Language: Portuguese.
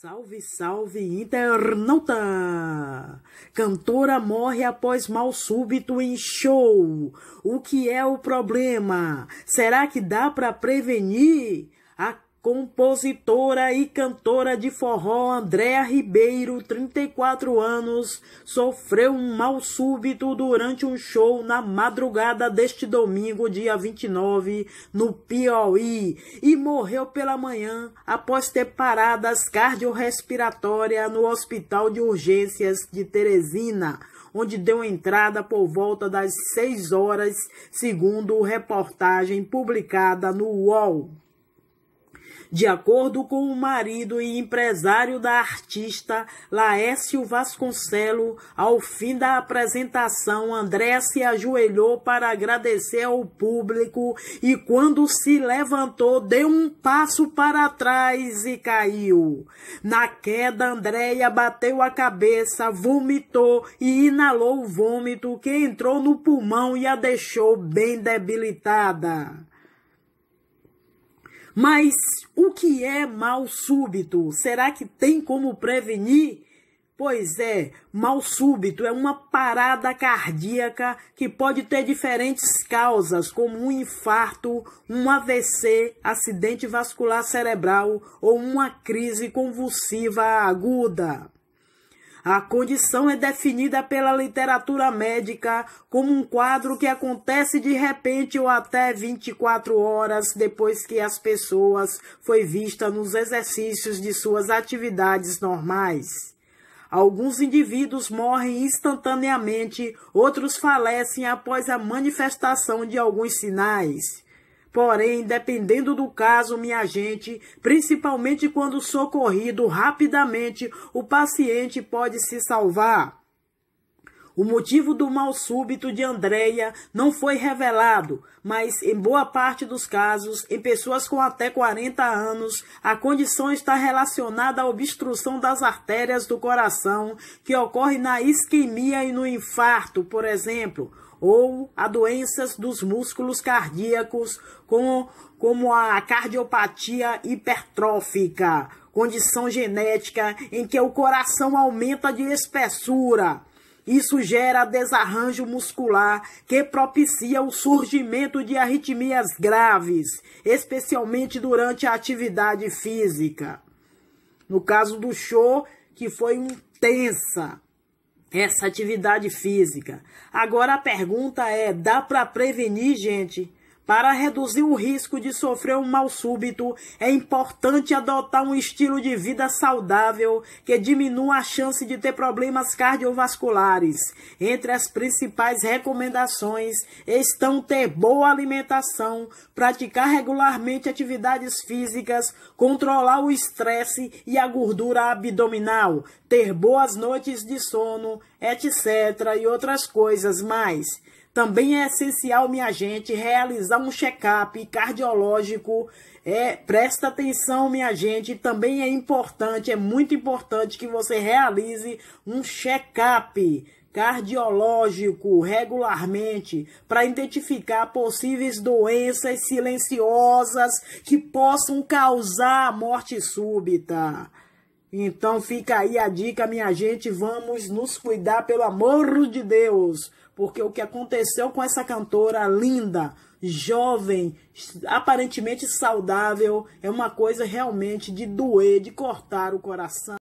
Salve, salve, internauta! Cantora morre após mal súbito em show. O que é o problema? Será que dá para prevenir? A compositora e cantora de forró Andréa Ribeiro, 34 anos, sofreu um mal súbito durante um show na madrugada deste domingo, dia 29, no Piauí, e morreu pela manhã após ter paradas cardiorrespiratórias no Hospital de Urgências de Teresina onde deu entrada por volta das 6 horas, segundo reportagem publicada no UOL. De acordo com o marido e empresário da artista Laércio Vasconcelo, ao fim da apresentação, André se ajoelhou para agradecer ao público e, quando se levantou, deu um passo para trás e caiu. Na queda, Andréia bateu a cabeça, vomitou e inalou o vômito que entrou no pulmão e a deixou bem debilitada. Mas o que é mal súbito? Será que tem como prevenir? Pois é, mal súbito é uma parada cardíaca que pode ter diferentes causas, como um infarto, um AVC, acidente vascular cerebral ou uma crise convulsiva aguda. A condição é definida pela literatura médica como um quadro que acontece de repente ou até 24 horas depois que as pessoas foi vista nos exercícios de suas atividades normais. Alguns indivíduos morrem instantaneamente, outros falecem após a manifestação de alguns sinais. Porém, dependendo do caso, minha gente, principalmente quando socorrido rapidamente, o paciente pode se salvar. O motivo do mal súbito de Andreia não foi revelado, mas em boa parte dos casos, em pessoas com até 40 anos, a condição está relacionada à obstrução das artérias do coração, que ocorre na isquemia e no infarto, por exemplo ou a doenças dos músculos cardíacos, como, como a cardiopatia hipertrófica, condição genética em que o coração aumenta de espessura. Isso gera desarranjo muscular que propicia o surgimento de arritmias graves, especialmente durante a atividade física. No caso do show, que foi intensa, essa atividade física. Agora a pergunta é: dá para prevenir, gente? Para reduzir o risco de sofrer um mal súbito, é importante adotar um estilo de vida saudável que diminua a chance de ter problemas cardiovasculares. Entre as principais recomendações estão ter boa alimentação, praticar regularmente atividades físicas, controlar o estresse e a gordura abdominal, ter boas noites de sono, etc. e outras coisas mais. Também é essencial, minha gente, realizar um check-up cardiológico. É, presta atenção, minha gente, também é importante, é muito importante que você realize um check-up cardiológico regularmente para identificar possíveis doenças silenciosas que possam causar morte súbita. Então fica aí a dica, minha gente. Vamos nos cuidar, pelo amor de Deus. Porque o que aconteceu com essa cantora linda, jovem, aparentemente saudável, é uma coisa realmente de doer, de cortar o coração.